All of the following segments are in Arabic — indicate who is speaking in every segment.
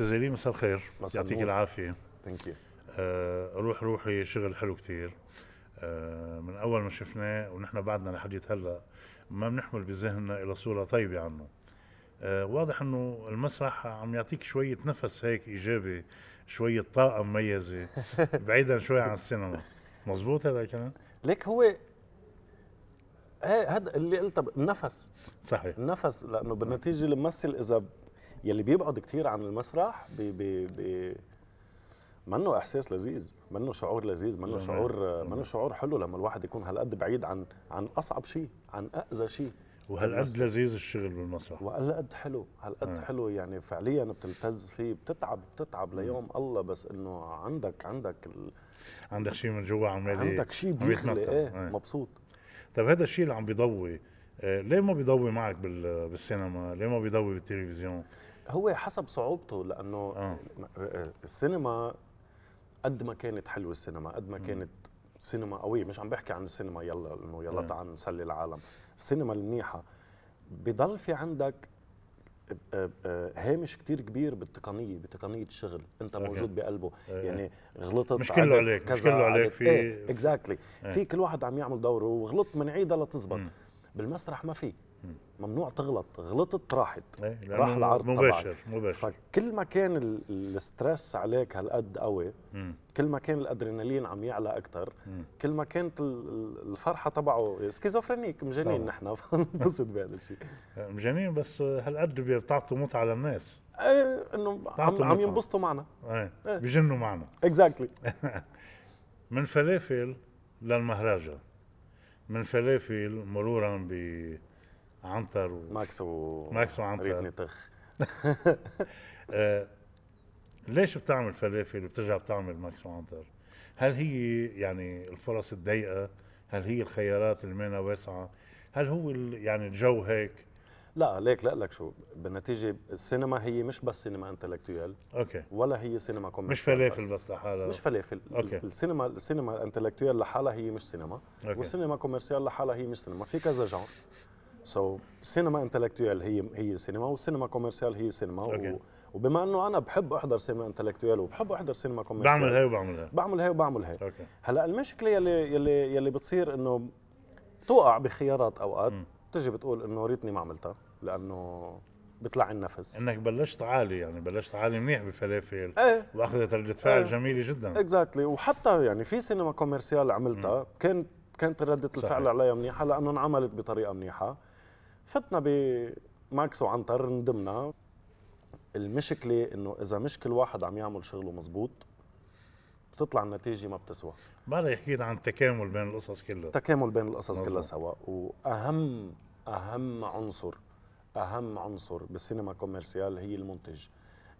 Speaker 1: استاذ علي مساء الخير يعطيك العافيه ثانك آه، يو روح روحي شغل حلو كثير آه، من اول ما شفناه ونحن بعدنا لحديت هلا ما بنحمل بذهننا الى صوره طيبه عنه آه، واضح انه المسرح عم يعطيك شويه نفس هيك ايجابي شويه طاقه مميزه بعيدا شوي عن السينما
Speaker 2: مزبوط هذا الكلام ليك هو ايه هذا اللي قلته النفس صحيح النفس لانه بالنتيجه الممثل اذا يلي بيبعد كثير عن المسرح بي بي بي منه احساس لذيذ منه شعور لذيذ منه شعور منه شعور حلو لما الواحد يكون هالقد بعيد عن عن اصعب شيء عن اذى شيء وهالقد لذيذ الشغل بالمسرح وهالقد حلو هالقد آه. حلو يعني فعليا بتلتز فيه بتتعب بتتعب ليوم الله بس انه عندك عندك ال...
Speaker 1: عندك شيء من جوا عم عندك شيء بيخلق ايه آه. مبسوط طيب هذا الشيء اللي عم بيضوي آه،
Speaker 2: ليه ما بيضوي معك بالسينما ليه ما بيضوي بالتلفزيون هو حسب صعوبته لانه آه. السينما قد ما كانت حلوه السينما قد ما كانت سينما قويه مش عم بحكي عن السينما يلا انه يلا تعال نسلي العالم السينما المنيحه بضل في عندك آه، آه، آه، هامش كتير كبير بالتقنيه بتقنيه الشغل انت أوكي. موجود بقلبه أيه. يعني غلطت مش كله عليك كذا مش كله عليك في ايه اكزاكتلي exactly. ايه. في كل واحد عم يعمل دوره وغلط من عيدها لتزبط بالمسرح ما في ممنوع تغلط غلطت راحت إيه، راح العرض مباشر طبعاً. مباشر فكل ما كان الستريس عليك هالقد قوي كل ما كان الادرينالين عم يعلى اكثر كل ما كانت الفرحه تبعه سكيزوفرينيك مجانين نحن بننبسط
Speaker 1: بهذا الشيء مجانين بس هالقد بتعطوا متعه للناس
Speaker 2: ايه انه
Speaker 1: عم, عم ينبسطوا معنا ايه, إيه. بجنوا بيجنوا معنا
Speaker 2: اكزاكتلي
Speaker 1: من فلافل للمهرجة من فلافل مرورا ب عنتر و... ماكس و ماكس وعنتر ريتني طخ آه ليش بتعمل فلافل وبترجع بتعمل ماكس وعنتر؟ هل هي يعني الفرص الضيقه؟ هل هي الخيارات اللي مانا واسعه؟ هل هو يعني الجو هيك؟
Speaker 2: لا ليك لا لك شو بالنتيجه السينما هي مش بس سينما انتلكتويال اوكي ولا هي سينما كوميدي مش فلافل بس, بس لحالها مش فلافل أوكي. السينما السينما الانتلكتويال لحالها هي مش سينما أوكي. والسينما كوميرسيال لحالها هي مش سينما في كذا جانر سو سينما انتلكتويال هي هي سينما وسينما كوميرسيال هي سينما okay. و... وبما انه انا بحب احضر سينما انتلكتويال وبحب احضر سينما كوميرسيال بعمل هي وبعمل هي بعمل هي وبعمل هي okay. هلا المشكله يلي يلي يلي بتصير انه توقع بخيارات اوقات بتجي بتقول انه ريتني ما عملتها لانه بيطلع النفس انك بلشت عالي يعني بلشت
Speaker 1: عالي منيح بفلافل ايه واخذت رده فعل ايه جميله جدا
Speaker 2: اكزاكتلي exactly. وحتى يعني في سينما كوميرسيال عملتها كانت كانت رده الفعل عليها منيحه لانه انعملت بطريقه منيحه فتنا بماكس وعنتر ندمنا المشكله انه اذا مش كل واحد عم يعمل شغله مزبوط بتطلع النتيجه ما بتسوى
Speaker 1: بعد حكيت عن التكامل بين القصص كلها تكامل
Speaker 2: بين القصص كلها سوا واهم اهم عنصر اهم عنصر بالسينما كوميرسيال هي المنتج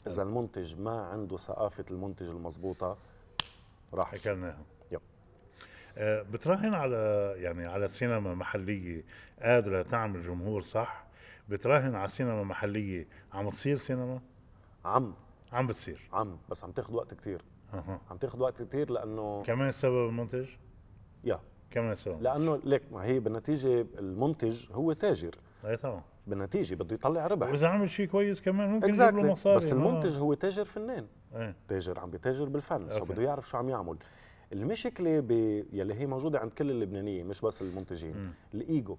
Speaker 2: اذا المنتج ما عنده ثقافه المنتج المضبوطه راح اكلناها
Speaker 1: آه، بتراهن على يعني على سينما محليه قادره تعمل جمهور صح بتراهن على سينما محليه عم تصير سينما عم
Speaker 2: عم بتصير عم بس عم تاخذ وقت كثير أه. عم تاخذ وقت كثير لانه
Speaker 1: كمان سبب المنتج
Speaker 2: يا كمان سبب لانه ليك ما هي بالنتيجه المنتج هو تاجر اي طبعا بالنتيجه بده يطلع ربح واذا
Speaker 1: عمل شيء كويس كمان ممكن exactly. يجيب له مصاري بس المنتج
Speaker 2: هو تاجر فنان ايه؟ تاجر عم بتاجر بالفن سو بده يعرف شو عم يعمل المشكله ب... يلي هي موجوده عند كل اللبنانيه مش بس المنتجين الايجو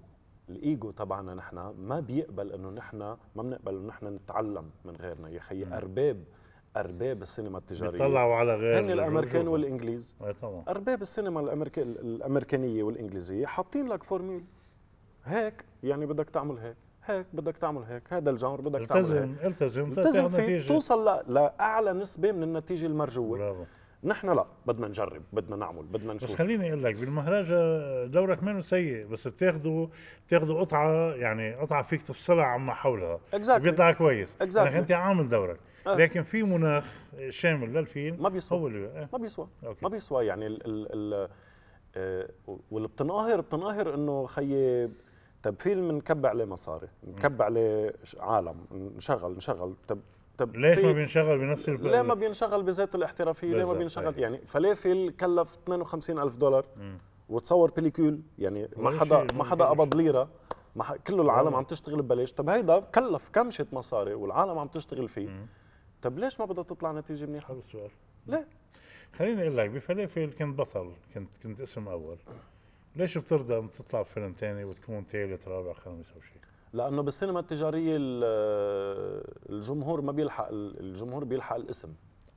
Speaker 2: الايجو تبعنا نحن ما بيقبل انه نحن ما بنقبل انه نحن نتعلم من غيرنا يا خيي ارباب ارباب السينما التجاريه بيطلعوا على غير هن الامريكان والانجليز إيه طبعا ارباب السينما الأمريك... الامريكانيه والانجليزيه حاطين لك فورميل هيك يعني بدك تعمل هيك هيك بدك تعمل هيك هذا الجانر بدك التزم تعمل هيك
Speaker 1: التزم التزم فيه
Speaker 2: توصل لاعلى نسبه من النتيجه المرجوه برافو. نحن لا بدنا نجرب بدنا نعمل بدنا نشوف بس
Speaker 1: خليني اقول لك بالمهرجة دورك مانو سيء بس بتاخذوا بتاخذوا قطعه يعني قطعه فيك تفصلها عما حولها exactly. بيطلع كويس exactly. انت عامل دورك أه. لكن
Speaker 2: في مناخ شامل للفيلم ما بيسوى هو اللي أه. ما بيسوى أوكي. ما بيسوى يعني ال ال ال آه، واللي بتنقهر بتنقهر انه خيي طب فيلم نكب عليه مصاري نكب عليه عالم نشغل نشغل طب طب ليش ما بينشغل بنفس الب... ليه ما بينشغل بذات الاحترافيه ليه ما بينشغل أيوة. يعني فلافل كلف 52000 دولار وتصور بليكول يعني ما حدا ما حدا قبض ليره ما ح... كله العالم عم تشتغل ببلاش طب هيدا كلف كمشه مصاري والعالم عم تشتغل فيه طب ليش ما بدها تطلع نتيجه منيحه حلو السؤال ليه خليني اقول لك بفلافل كنت بطل
Speaker 1: كنت كنت اسم اول ليش بترضى تطلع بفيلم ثاني وتكون ثالث رابع خامس او
Speaker 2: شيء لانه بالسينما التجاريه الجمهور ما بيلحق الجمهور بيلحق الاسم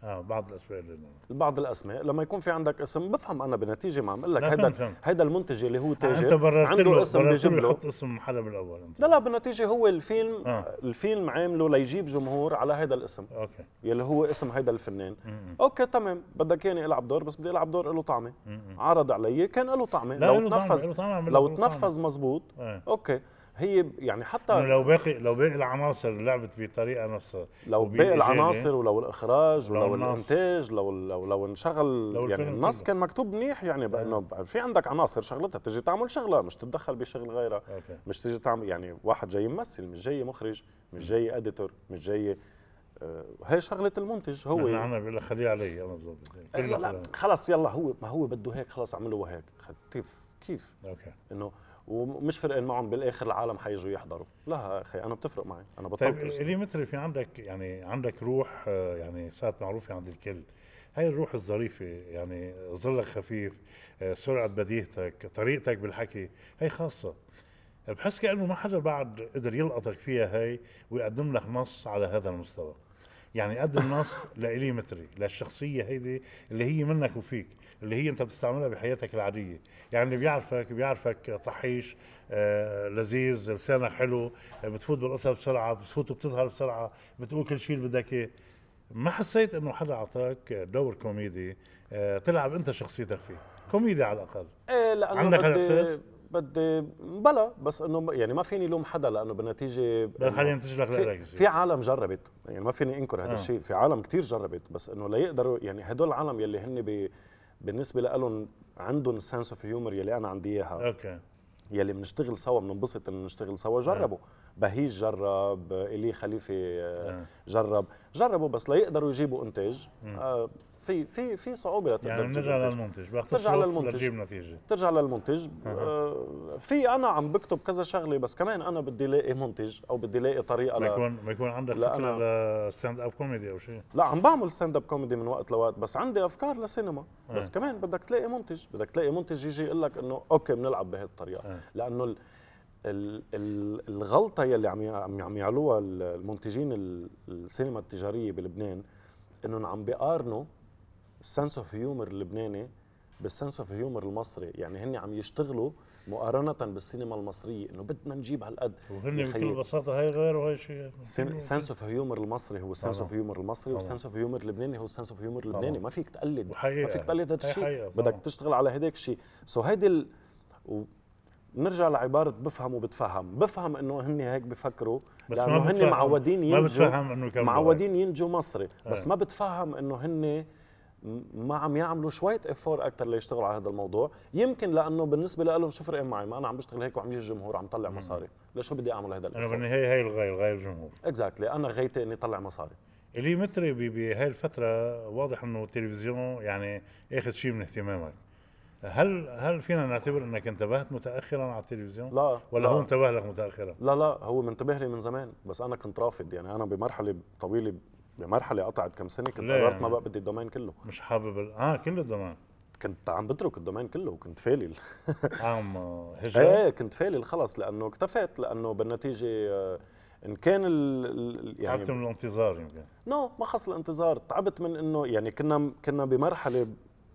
Speaker 2: اه بعض الاسماء اللي نعم. بعض الاسماء لما يكون في عندك اسم بفهم انا بنتيجه ما عم اقول لك هيدا هيدا المنتج اللي هو آه، تاجر آه انت عنده له اسم بيجيب له بحط اسم حدا بالاول لا لا بالنتيجه هو الفيلم آه. الفيلم عامله ليجيب جمهور على هيدا الاسم اوكي يلي هو اسم هيدا الفنان م -م. اوكي تمام بدك ياني العب دور بس بدي العب دور له طعمه عرض علي كان له طعمه لو تنفذ لو تنفذ مزبوط آه. اوكي هي
Speaker 1: يعني حتى يعني لو باقي لو باقي العناصر لعبت بطريقه نفسها لو باقي العناصر ولو
Speaker 2: الاخراج ولو, ولو الانتاج لو لو لو انشغل لو يعني النص كان مكتوب منيح يعني آه. انه في عندك عناصر شغلتها تجي تعمل شغله مش تتدخل بشغل غيرها أوكي. مش تجي تعمل يعني واحد جاي يمثل مش جاي مخرج مش جاي اديتور مش جاي آه، هي شغلة المنتج هو نحن انا بقول خليه علي انا آه، بالضبط لا خلص يلا هو ما هو بده هيك خلص اعمله هيك كيف كيف اوكي انه ومش فرقان معهم بالاخر العالم حيجوا يحضروا لا اخي انا بتفرق معي انا طيب، بطلت طيب
Speaker 1: ليه متر في عندك يعني عندك روح آه، يعني صارت معروفه عند الكل هاي الروح الظريفة يعني ظلك خفيف آه، سرعة بديهتك طريقتك بالحكي هاي خاصة بحس كأنه ما حدا بعد قدر يلقطك فيها هاي ويقدم لك نص على هذا المستوى يعني قد النص لإلي متري للشخصية هيدي اللي هي منك وفيك اللي هي أنت بتستعملها بحياتك العادية يعني اللي بيعرفك بيعرفك طحيش آه، لذيذ لسانك حلو بتفوت بالقصة بسرعة بتفوت وبتظهر بسرعة بتقول كل شيء اللي بدك إياه ما حسيت انه حدا اعطاك دور كوميدي آه، تلعب انت شخصيتك فيه كوميدي
Speaker 2: على الاقل إيه لانه عندك هالاحساس؟ بدي بلا بس انه يعني ما فيني لوم حدا لانه بالنتيجه خلينا ننتج لك في, في عالم جربت يعني ما فيني انكر هذا آه. الشيء في عالم كثير جربت بس انه ليقدروا يعني هدول العالم يلي هن بالنسبه لهم عندهم سنس اوف هيومر يلي انا عندي اياها اوكي يلي بنشتغل سوا بننبسط انه نشتغل سوا آه. جربوا بهيج جرب الي خليفه آه، جرب جربوا بس ليقدروا يجيبوا انتاج آه في في في صعوبه لتقدر يعني نرجع للمنتج ترجع للمنتج لتجيب نتيجه ترجع للمنتج آه، في انا عم بكتب كذا شغله بس كمان انا بدي الاقي منتج او بدي الاقي طريقه ما يكون ما يكون عندك فكره
Speaker 1: لستاند اب كوميدي او شيء
Speaker 2: لا عم بعمل ستاند اب كوميدي من وقت لوقت بس عندي افكار لسينما بس كمان بدك تلاقي منتج بدك تلاقي منتج يجي يقول لك انه اوكي بنلعب بهي الطريقه لانه ال الغلطه يلي عم عم يعملوها المنتجين السينما التجاريه بلبنان انهم عم بيقارنوا السنس اوف هيومر اللبناني بالسنس اوف هيومر المصري يعني هن عم يشتغلوا مقارنة بالسينما المصرية انه بدنا نجيب هالقد وهن بكل
Speaker 1: بساطة هاي غير وهي شيء سنس
Speaker 2: اوف هيومر المصري هو سنس اوف هيومر المصري والسنس اوف هيومر اللبناني هو سنس اوف هيومر اللبناني ما فيك تقلد ما فيك تقلد هذا الشيء بدك تشتغل على هداك الشيء سو هيدي ال... و... نرجع لعبارة بفهم وبتفهم بفهم انه هن هيك بفكروا لانه هن معودين ينجوا معودين ينجوا مصري بس إيه. ما بتفهم انه هن ما عم يعملوا شويه افور اكثر ليشتغلوا على هذا الموضوع يمكن لانه بالنسبه لهم شو فرق إيه معي ما انا عم بشتغل هيك وعم يجي الجمهور عم طلع مصاري لشو بدي اعمل هذا الافور انا بالنهايه
Speaker 1: هي الغايه الغايه الجمهور
Speaker 2: اكزاكتلي exactly. انا غايتي اني طلع مصاري اللي
Speaker 1: متري بهي الفتره واضح انه التلفزيون يعني اخذ شيء من اهتمامك هل هل فينا نعتبر انك انتبهت متاخرا على التلفزيون؟ لا ولا لا. هو انتبه لك متاخرا؟ لا
Speaker 2: لا هو منتبه لي من زمان بس انا كنت رافض يعني انا بمرحله طويله بمرحلة قطعت كم سنه كنت قررت يعني ما بقى بدي الدومين كله مش حابب ال... اه كل الدومين كنت عم بترك الدومين كله وكنت فالل عم هجر ايه كنت فالل خلص لانه اكتفيت لانه بالنتيجه آه، ان كان ال يعني تعبت من الانتظار يمكن نو ما خص الانتظار تعبت من انه يعني كنا كنا بمرحله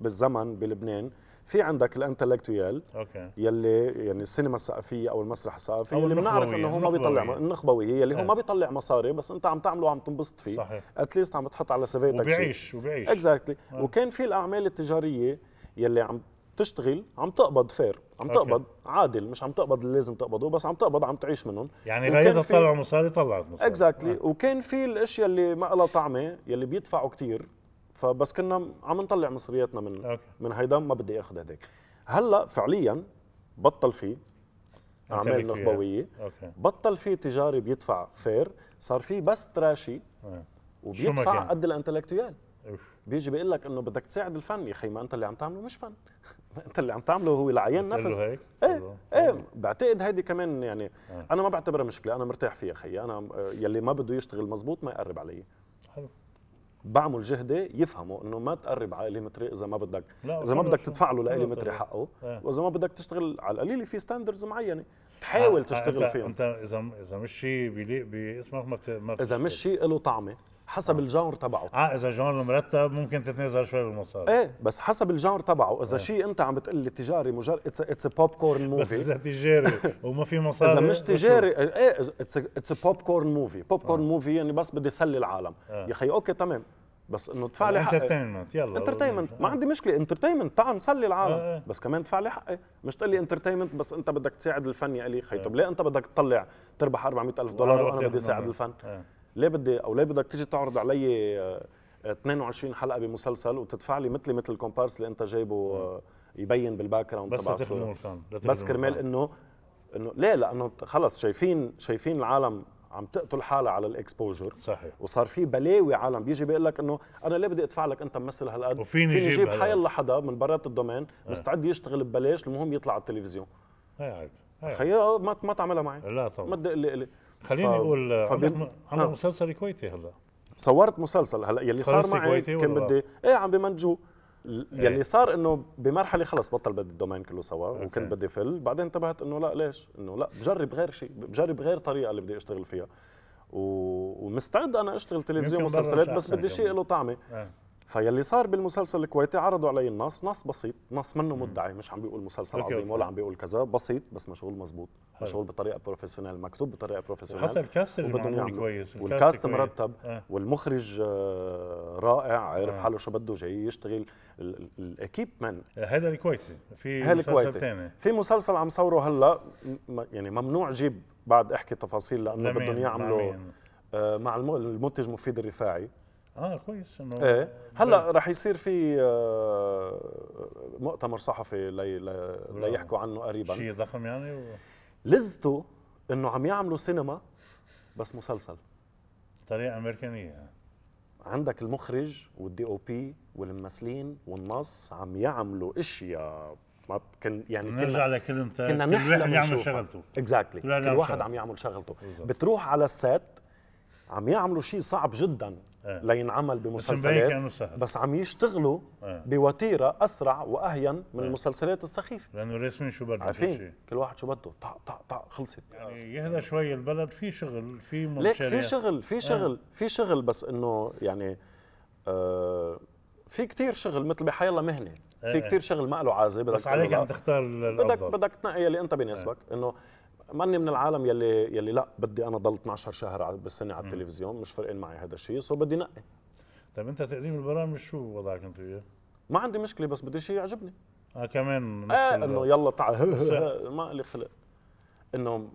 Speaker 2: بالزمن بلبنان في عندك الانتلكتويال اوكي يلي يعني السينما الثقافيه او المسرح الثقافي اللي بنعرف انه هو ما بيطلع النخبوي هي اللي هو إيه. ما بيطلع مصاري بس انت عم تعمله وعم تنبسط فيه صحيح اتليست عم بتحط على سيفيتك وبيعيش وبيعيش اكزاكتلي exactly. آه. وكان في الاعمال التجاريه يلي عم تشتغل عم تقبض فير عم أوكي. تقبض عادل مش عم تقبض اللي لازم تقبضه بس عم تقبض عم تعيش منهم يعني غير طلعوا مصاري طلعت مصاري اكزاكتلي exactly. آه. وكان في الاشياء اللي ما لها طعمه يلي بيدفعوا كثير فبس كنا عم نطلع مصرياتنا من أوكي. من هيدا ما بدي اخذ هداك هلا فعليا بطل في اعمال نخبويه آه. بطل في تجاري بيدفع فير صار في بس تراشي آه. وبيدفع قد الانتلكتويال بيجي بيقول لك انه بدك تساعد الفن يا اخي ما انت اللي عم تعمله مش فن انت اللي عم تعمله هو لعيان نفس هيك ايه ايه بعتقد هيدي كمان يعني آه. انا ما بعتبرها مشكله انا مرتاح فيها اخي انا يلي ما بده يشتغل مزبوط ما يقرب علي حلو بعمل جهدي يفهموا انه ما تقرب على متري اذا ما بدك اذا ما بدك تدفع له متري حقه إيه. واذا ما بدك تشتغل على القليله في ستاندردز معينه تحاول آه، آه، تشتغل فيهم انت اذا اذا مش شيء بيليق باسمك ما اذا مش شيء له طعمه حسب الجانر تبعه
Speaker 1: اه اذا جانر مرتب ممكن تتنازل شوي بالمصاري ايه
Speaker 2: بس حسب الجانر تبعه اذا إيه. شيء انت عم بتقول لي تجاري مجرد اتس بوب كورن موفي بس اذا تجاري وما في مصاري اذا مش تجاري ايه اتس بوب كورن موفي بوب كورن موفي يعني بس بدي اسلي العالم آه. يا اخي اوكي تمام بس انه ادفع لي حقي انترتينمنت يلا انترتينمنت ما عندي مشكله انترتينمنت تعال نسلي العالم آه. بس كمان ادفع لي حقي مش تقول لي انترتينمنت بس انت بدك تساعد الفن يا الي خي طب آه. ليه انت بدك تطلع تربح 400000 دولار وانا بدي اساعد الفن آه. ليه بدي او ليه بدك تيجي تعرض علي 22 آه، حلقه بمسلسل وتدفع لي مثلي مثل الكومبارس اللي انت جايبه آه، يبين بالباك جراوند تبع بس بس كرمال انه انه ليه لانه خلص شايفين شايفين العالم عم تقتل حالها على الاكسبوجر صحيح وصار في بلاوي عالم بيجي بيقول لك انه انا ليه بدي ادفع لك انت ممثل هالقد وفيني فيني اجيب الله حدا من برات الدومين اه. مستعد يشتغل ببلاش المهم يطلع على التلفزيون هي عيب خيي ما ما تعملها معي لا طبعا ما تدق لي خليني ف... اقول فبي... عملت, آه. مسلسل كويتي هلا صورت مسلسل هلا يلي صار معي كان بدي ايه عم بمنجو يلي إيه؟ صار انه بمرحله خلص بطل بدي الدومين كله سوا أوكي. وكنت بدي فل بعدين انتبهت انه لا ليش انه لا بجرب غير شيء بجرب غير طريقه اللي بدي اشتغل فيها و... ومستعد انا اشتغل تلفزيون ومسلسلات بس بدي شيء له طعمه إيه؟ فيلي صار بالمسلسل الكويتي عرضوا علي النص نص بسيط نص منه مدعي مش عم بيقول مسلسل عظيم ولا عم بيقول كذا بسيط بس مشغول مزبوط مشغول بطريقه بروفيشنال مكتوب بطريقه بروفيشنال حتى الكاست اللي كويس والكاست مرتب آه. والمخرج آه، رائع عارف آه. حاله شو بده جاي يشتغل الاكيبمنت
Speaker 1: آه، هذا الكويتي
Speaker 2: في مسلسل ثاني في مسلسل عم صوره هلا يعني ممنوع جيب بعد احكي تفاصيل لانه بدهم يعملوا آه، مع المنتج مفيد الرفاعي
Speaker 1: اه كويس انه ايه هلا
Speaker 2: رح يصير في آه، مؤتمر صحفي لي ليحكوا عنه قريبا شيء ضخم يعني و... لزته انه عم يعملوا سينما بس مسلسل طريقه امريكانيه عندك المخرج والدي او بي والممثلين والنص عم يعملوا اشياء ما كن يعني نرجع لكلمة كنا كل واحد عم يعمل شغلته اكزاكتلي exactly. كل واحد عم يعمل شغلته بتروح على السات عم يعملوا شيء صعب جدا إيه. لينعمل بمسلسلات بس عم يشتغلوا إيه. بوتيره اسرع واهين من إيه. المسلسلات السخيفه لانه رسمي شو بده شيء كل واحد شو بده طق طق طق خلصت
Speaker 1: يعني يهدى شوي البلد في شغل في ليك في شغل في شغل
Speaker 2: في شغل بس انه يعني آه في كتير شغل مثل بحي الله مهنه في كتير شغل ما له عازب بدك بس عليك عم تختار
Speaker 1: الافضل بدك بدك
Speaker 2: تنقي اللي انت بيناسبك انه ماني من العالم يلي يلي لا بدي انا ضل 12 شهر بالسنه على التلفزيون مش فرقين معي هذا الشيء سو بدي نقي
Speaker 1: طيب انت تقديم البرامج شو وضعك انت وياه؟ ما عندي مشكله بس بدي شيء يعجبني اه كمان
Speaker 2: ايه انه يلا تعال ما لي خلق انه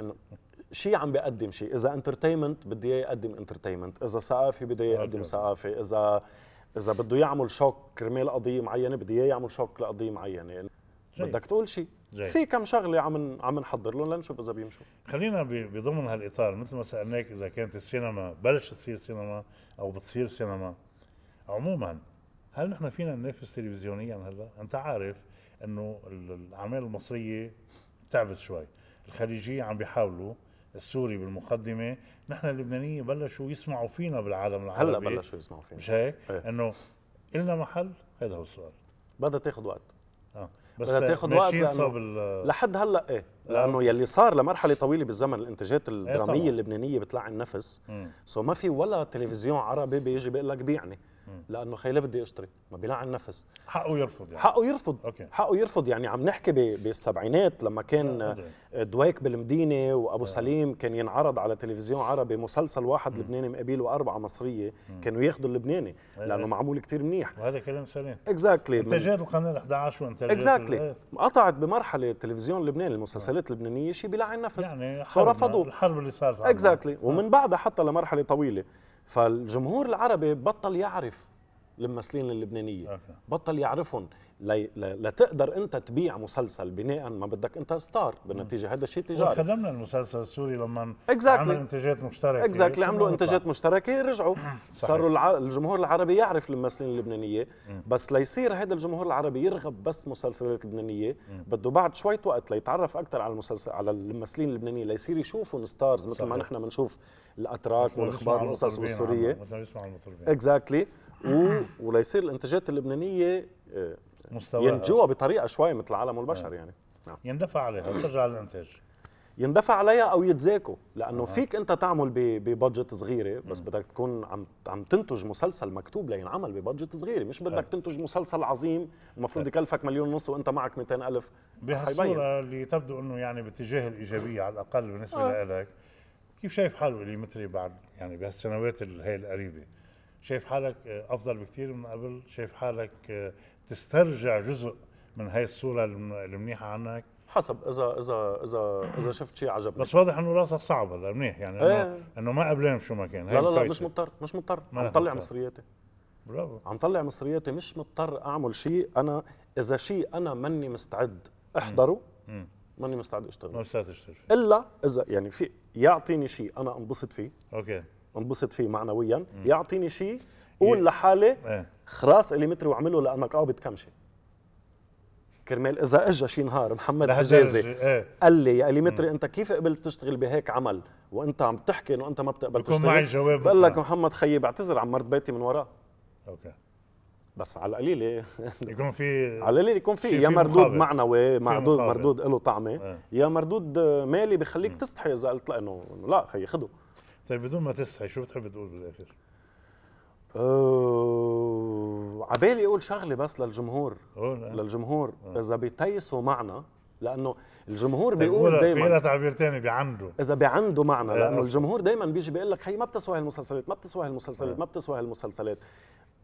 Speaker 2: انه شيء عم بيقدم شيء اذا انترتينمنت بدي اياه يقدم انترتينمنت اذا ثقافي بدي اياه يقدم ثقافه اذا اذا بده يعمل شوك كرمال قضيه معينه بدي اياه يعمل شوك لقضيه معينه بدك تقول شيء جاي. في كم شغله عم عم نحضر لهم لنشوف اذا بيمشوا
Speaker 1: خلينا بضمن هالاطار مثل ما سالناك اذا كانت السينما بلشت تصير سينما او بتصير سينما عموما هل نحن فينا ننافس تلفزيونيا هلا انت عارف انه الاعمال المصريه تعبت شوي الخليجيه عم بيحاولوا السوري بالمقدمه نحن اللبنانيه بلشوا يسمعوا فينا بالعالم العربي هلا بلشوا يسمعوا فينا مش هيك ايه. انه النا محل هذا هو السؤال بدها
Speaker 2: تاخذ وقت اه بس بدها تاخذ وقت لأنه لحد هلا ايه لانه يلي صار لمرحله طويله بالزمن الانتاجات إيه الدراميه إيه اللبنانيه بتلعن النفس سو ما في ولا تلفزيون عربي بيجي بيقول لك بيعني لانه خيلي بدي اشتري ما بيلعن نفس حقه يرفض يعني حقه يرفض أوكي. حقه يرفض يعني عم نحكي بالسبعينات لما كان دويك بالمدينه وابو أه. سليم كان ينعرض على تلفزيون عربي مسلسل واحد مم. لبناني مقابله واربعه مصريه مم. كانوا ياخذوا اللبناني أه. لانه معمول كتير منيح وهذا كلام سليم اكزاكتلي exactly. انتاجات
Speaker 1: القناه 11 وانتاجات اكزاكتلي exactly. إيه.
Speaker 2: قطعت بمرحله التلفزيون اللبناني المسلسلات السيارات اللبنانيه شيء بيلعن نفس يعني رفضوه الحرب اللي صارت اكزاكتلي exactly. ومن بعدها حتى لمرحله طويله فالجمهور العربي بطل يعرف الممثلين اللبنانيه بطل يعرفهم لا, تقدر انت تبيع مسلسل بناء ما بدك انت ستار بالنتيجه هذا شيء تجاري خدمنا
Speaker 1: المسلسل السوري لما exactly. عملوا انتاجات مشتركه اكزاكتلي exactly. عملوا انتاجات
Speaker 2: مشتركه رجعوا صاروا الجمهور العربي يعرف الممثلين اللبنانيه بس ليصير هذا الجمهور العربي يرغب بس مسلسلات لبنانيه بده بعد شوية وقت ليتعرف اكثر على المسلسل على الممثلين اللبنانيين ليصير يشوفوا ستارز مثل ما نحن بنشوف الاتراك والاخبار والقصص السوريه اكزاكتلي exactly. وليصير الانتاجات اللبنانيه آه، مستواها ينجوها بطريقه شوي مثل العالم والبشر نعم. يعني
Speaker 1: نعم. يندفع عليها بترجع للانتاج
Speaker 2: يندفع عليها او يتزاكوا لانه أه. فيك انت تعمل ببادجت صغيره بس بدك تكون عم عم تنتج مسلسل مكتوب لينعمل ببادجت صغيره مش بدك أه. تنتج مسلسل عظيم المفروض أه. يكلفك مليون ونص وانت معك 200 الف بهالصوره
Speaker 1: اللي تبدو انه يعني باتجاه الايجابيه على الاقل بالنسبه أه. لك كيف شايف حاله اللي متري بعد يعني بهالسنوات هي القريبه شايف حالك افضل بكثير من قبل شايف حالك تسترجع جزء من هاي الصوره المنيحه عنك
Speaker 2: حسب اذا اذا اذا اذا
Speaker 1: شفت شيء عجبني بس واضح انه راسك صعب هلا منيح يعني ايه. انه ما قبلان شو ما كان لا لا لا مش
Speaker 2: مضطر مش مضطر عم طلع مصرياتي برافو عم طلع مصرياتي مش مضطر اعمل شيء انا اذا شيء انا ماني مستعد احضره ماني مستعد اشتغل ما مستعد اشتغل الا اذا يعني في يعطيني شيء انا انبسط فيه اوكي انبسط فيه معنويا مم. يعطيني شيء قول لحالي إيه. خلاص الي متري واعمله لانك اه بتكمشي كرمال اذا اجى شي نهار محمد حجازي ايه. قال لي يا الي متري انت كيف قبلت تشتغل بهيك عمل وانت عم تحكي انه انت ما بتقبل تشتغل معي جواب بقول لك محمد خيي بعتذر عن مرت بيتي من وراه اوكي بس على القليله يكون في على القليله يكون في يا مردود معنوي مردود مردود له طعمه اه. يا مردود مالي بخليك تستحي اذا قلت لا انه لا خيي خده طيب بدون ما تستحي شو بتحب تقول بالاخر؟ اوه عبالي اقول شغله بس للجمهور آه. للجمهور أه. اذا بيتيسوا معنا لانه الجمهور طيب، بيقول دائما
Speaker 1: في تعبير ثاني
Speaker 2: بعنده اذا بعنده معنى آه، لانه الجمهور دائما بيجي بيقول لك هي ما بتسوى هالمسلسلات ما بتسوى هالمسلسلات ما بتسوى هالمسلسلات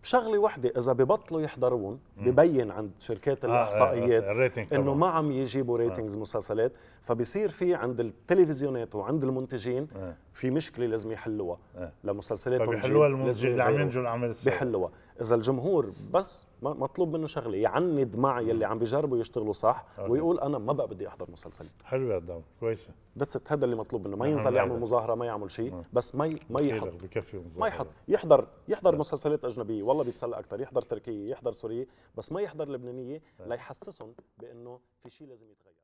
Speaker 2: بشغله وحده اذا ببطلوا يحضرون ببين عند شركات آه، آه، الاحصائيات آه، انه ما عم يجيبوا ريتنجز مسلسلات فبصير في عند التلفزيونات وعند المنتجين في مشكله لازم يحلوها لمسلسلاتهم بيحلوها المنتجين اللي عم ينجوا الاعمال بيحلوها اذا الجمهور بس مطلوب منه شغله يعند مع يلي عم بيجربوا يشتغلوا صح ويقول انا ما بقى بدي احضر مسلسل حلو دام كويسه ذاتس هذا اللي مطلوب منه ما ينزل يعمل مظاهره ما يعمل شيء بس ما ما يحضر بكفي ما يحط يحضر يحضر مسلسلات اجنبيه والله بيتسلى اكثر يحضر تركيه يحضر سوريه بس ما يحضر لبنانيه ليحسسهم بانه في شيء لازم يتغير